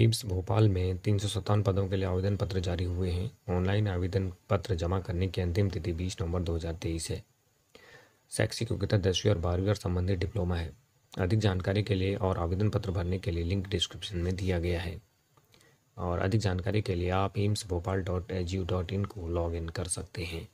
AIIMS Bhopal में तीन सौ सत्तावन पदों के लिए आवेदन पत्र जारी हुए हैं ऑनलाइन आवेदन पत्र जमा करने की अंतिम तिथि बीस नवंबर दो हज़ार तेईस है शैक्षिक योग्यता दसवीं और बारहवीं और संबंधित डिप्लोमा है अधिक जानकारी के लिए और आवेदन पत्र भरने के लिए लिंक डिस्क्रिप्शन में दिया गया है और अधिक जानकारी के लिए आप AIIMS Bhopal dot h u dot in को लॉग इन कर सकते हैं